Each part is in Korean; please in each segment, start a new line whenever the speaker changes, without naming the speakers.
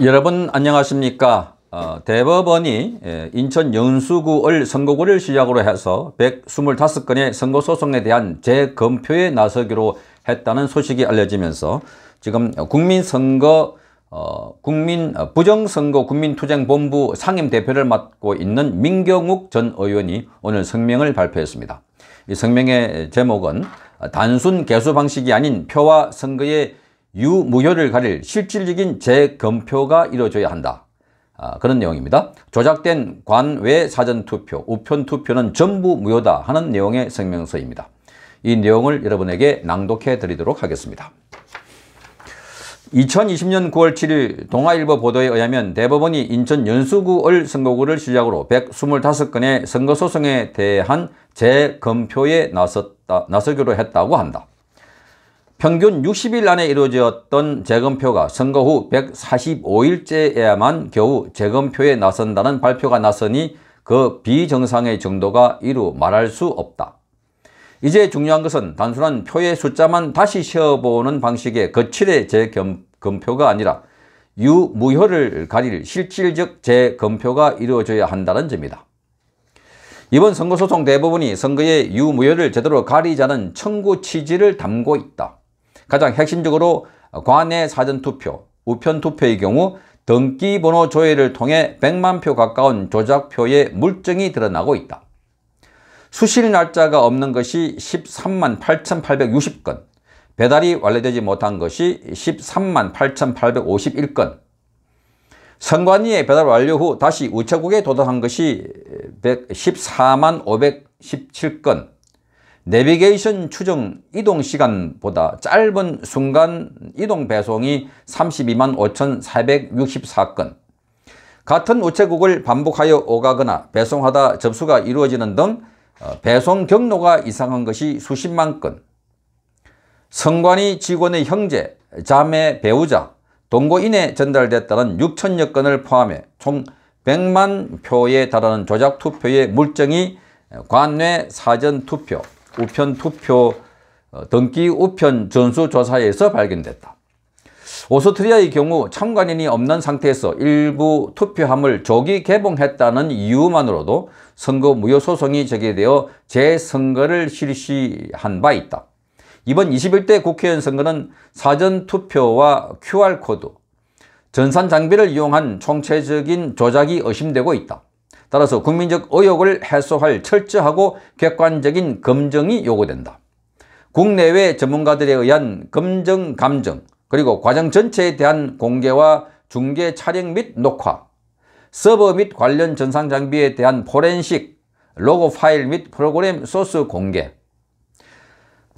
여러분 안녕하십니까 어, 대법원이 예, 인천 영수구을 선거구를 시작으로 해서 125건의 선거소송에 대한 재검표에 나서기로 했다는 소식이 알려지면서 지금 국민선거 어, 국민 어, 부정선거 국민투쟁본부 상임대표를 맡고 있는 민경욱 전 의원이 오늘 성명을 발표했습니다. 이 성명의 제목은 단순 개수 방식이 아닌 표와 선거의 유무효를 가릴 실질적인 재검표가 이루어져야 한다. 아, 그런 내용입니다. 조작된 관외 사전투표, 우편투표는 전부 무효다 하는 내용의 성명서입니다. 이 내용을 여러분에게 낭독해 드리도록 하겠습니다. 2020년 9월 7일 동아일보 보도에 의하면 대법원이 인천 연수구을 선거구를 시작으로 125건의 선거소송에 대한 재검표에 나섰다, 나서기로 했다고 한다. 평균 60일 안에 이루어졌던 재검표가 선거 후 145일째에야만 겨우 재검표에 나선다는 발표가 났으니그 비정상의 정도가 이루 말할 수 없다. 이제 중요한 것은 단순한 표의 숫자만 다시 세어보는 방식의 거칠의 재검표가 아니라 유무효를 가릴 실질적 재검표가 이루어져야 한다는 점이다. 이번 선거소송 대부분이 선거의 유무효를 제대로 가리자는 청구 취지를 담고 있다. 가장 핵심적으로 관내 사전투표, 우편투표의 경우 등기번호 조회를 통해 100만 표 가까운 조작표의 물증이 드러나고 있다. 수신 날짜가 없는 것이 13만 8,860건, 배달이 완료되지 못한 것이 13만 8,851건, 선관위의 배달 완료 후 다시 우체국에 도달한 것이 114만 517건, 내비게이션 추정 이동 시간보다 짧은 순간 이동 배송이 32만 5,464건 같은 우체국을 반복하여 오가거나 배송하다 접수가 이루어지는 등 어, 배송 경로가 이상한 것이 수십만 건 성관이 직원의 형제, 자매, 배우자, 동거인에 전달됐다는 6천여 건을 포함해 총 100만 표에 달하는 조작 투표의 물정이 관내 사전 투표, 우편 투표 어, 등기 우편 전수조사에서 발견됐다. 오스트리아의 경우 참관인이 없는 상태에서 일부 투표함을 조기 개봉했다는 이유만으로도 선거 무효 소송이 제기되어 재선거를 실시한 바 있다. 이번 21대 국회의원 선거는 사전투표와 QR코드, 전산 장비를 이용한 총체적인 조작이 의심되고 있다. 따라서 국민적 의혹을 해소할 철저하고 객관적인 검증이 요구된다. 국내외 전문가들에 의한 검증, 감정, 그리고 과정 전체에 대한 공개와 중계 촬영 및 녹화, 서버 및 관련 전상 장비에 대한 포렌식, 로고 파일 및 프로그램 소스 공개,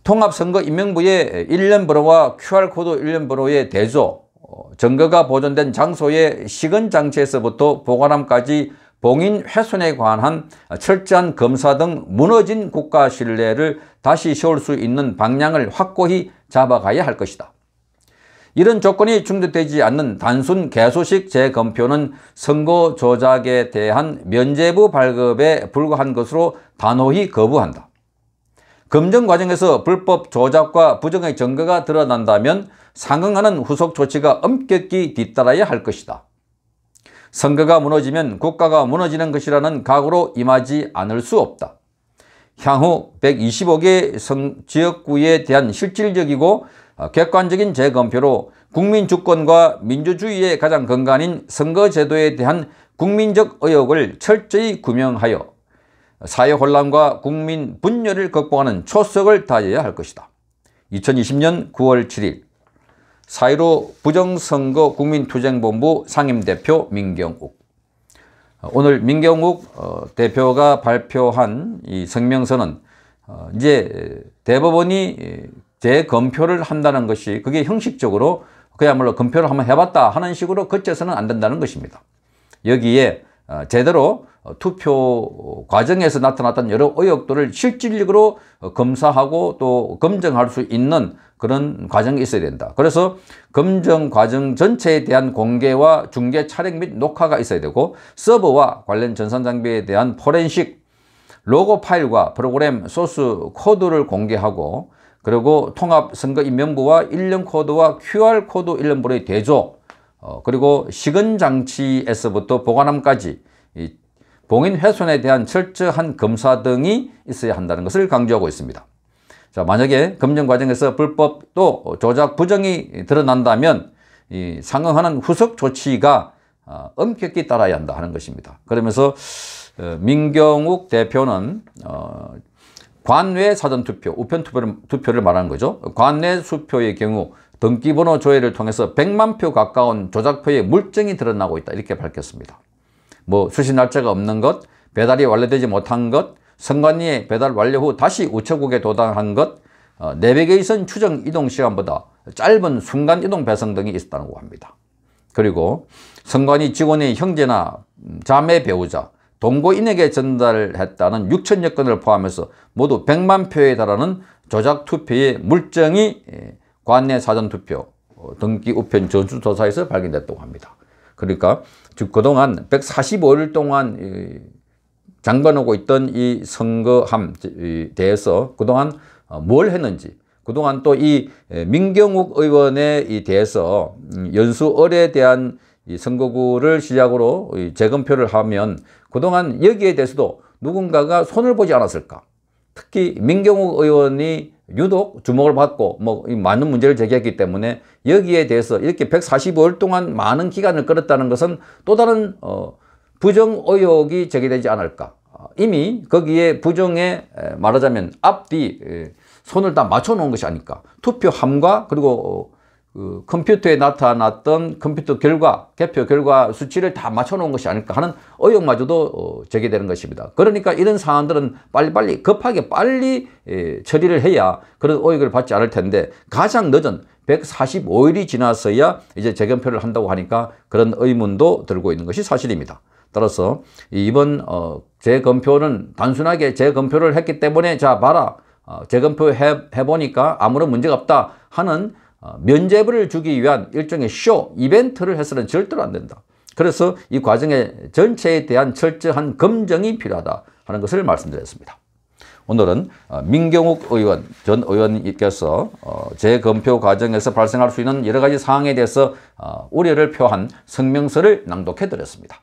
통합선거 임명부의 일련 번호와 QR코드 일련 번호의 대조, 어, 증거가 보존된 장소의 식은 장치에서부터 보관함까지 봉인 훼손에 관한 철저한 검사 등 무너진 국가 신뢰를 다시 세울 수 있는 방향을 확고히 잡아가야 할 것이다. 이런 조건이 충족되지 않는 단순 개소식 재검표는 선거 조작에 대한 면제부 발급에 불과한 것으로 단호히 거부한다. 검증 과정에서 불법 조작과 부정의 증거가 드러난다면 상응하는 후속 조치가 엄격히 뒤따라야 할 것이다. 선거가 무너지면 국가가 무너지는 것이라는 각오로 임하지 않을 수 없다. 향후 125개 성, 지역구에 대한 실질적이고 어, 객관적인 재검표로 국민 주권과 민주주의의 가장 근간인 선거제도에 대한 국민적 의혹을 철저히 구명하여 사회 혼란과 국민 분열을 극복하는 초석을 다져야 할 것이다. 2020년 9월 7일 4.15 부정선거 국민투쟁본부 상임대표 민경욱 오늘 민경욱 어, 대표가 발표한 이 성명서는 어, 이제 대법원이 예, 재검표를 한다는 것이 그게 형식적으로 그야말로 검표를 한번 해봤다 하는 식으로 그쳐서는 안 된다는 것입니다. 여기에 어, 제대로 어, 투표 과정에서 나타났던 여러 의혹들을 실질적으로 어, 검사하고 또 검증할 수 있는 그런 과정이 있어야 된다. 그래서 검증 과정 전체에 대한 공개와 중계 촬영 및 녹화가 있어야 되고 서버와 관련 전산 장비에 대한 포렌식 로고 파일과 프로그램 소스 코드를 공개하고 그리고 통합 선거인명부와 일련 코드와 QR 코드 일련부의 대조 어, 그리고 식은 장치에서부터 보관함까지 이 봉인 훼손에 대한 철저한 검사 등이 있어야 한다는 것을 강조하고 있습니다. 자, 만약에 검증 과정에서 불법 또 조작 부정이 드러난다면 이 상응하는 후속 조치가 어, 엄격히 따라야 한다 하는 것입니다. 그러면서 어, 민경욱 대표는 어, 관외 사전투표, 우편투표를, 투표를 말하는 거죠. 관내 수표의 경우 등기번호 조회를 통해서 100만 표 가까운 조작표의 물증이 드러나고 있다 이렇게 밝혔습니다. 뭐 수신 날짜가 없는 것, 배달이 완료되지 못한 것, 선관위에 배달 완료 후 다시 우체국에 도달한 것, 어, 내비게이션 추정 이동 시간보다 짧은 순간 이동 배송 등이 있었다고 합니다. 그리고 선관위 직원의 형제나 음, 자매 배우자, 동거인에게 전달했다는 6천여 건을 포함해서 모두 100만 표에 달하는 조작 투표의 물증이 예, 관내 사전투표 어, 등기 우편 전수조사에서 발견됐다고 합니다. 그러니까 즉 그동안 145일 동안 장관하고 있던 이 선거함에 대해서 그동안 어, 뭘 했는지 그동안 또 이 민경욱 의원에 대해서 음, 연수얼에 대한 선거구를 시작으로 재검표를 하면 그동안 여기에 대해서도 누군가가 손을 보지 않았을까 특히 민경욱 의원이 유독 주목을 받고 뭐 많은 문제를 제기했기 때문에 여기에 대해서 이렇게 145일 동안 많은 기간을 끌었다는 것은 또 다른 어, 부정 의혹이 제기되지 않을까 이미 거기에 부정에 말하자면 앞뒤 손을 다 맞춰 놓은 것이 아닐까 투표함과 그리고 어, 그 컴퓨터에 나타났던 컴퓨터 결과, 개표 결과 수치를 다 맞춰놓은 것이 아닐까 하는 의혹마저도 어, 제기되는 것입니다. 그러니까 이런 사안들은 빨리빨리 급하게 빨리 에, 예, 처리를 해야 그런 의혹을 받지 않을 텐데 가장 늦은 145일이 지나서야 이제 재검표를 한다고 하니까 그런 의문도 들고 있는 것이 사실입니다. 따라서 이번 어, 재검표는 단순하게 재검표를 했기 때문에 자 봐라 어, 재검표 해, 해보니까 아무런 문제가 없다 하는 어, 면죄부를 주기 위한 일종의 쇼, 이벤트를 해서는 절대로 안 된다. 그래서 이 과정의 전체에 대한 철저한 검증이 필요하다 하는 것을 말씀드렸습니다. 오늘은 어, 민경욱 의원, 전 의원님께서 어, 재검표 과정에서 발생할 수 있는 여러 가지 사항에 대해서 우려를 표한 성명서를 낭독해 드렸습니다.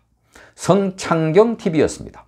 성창경TV였습니다.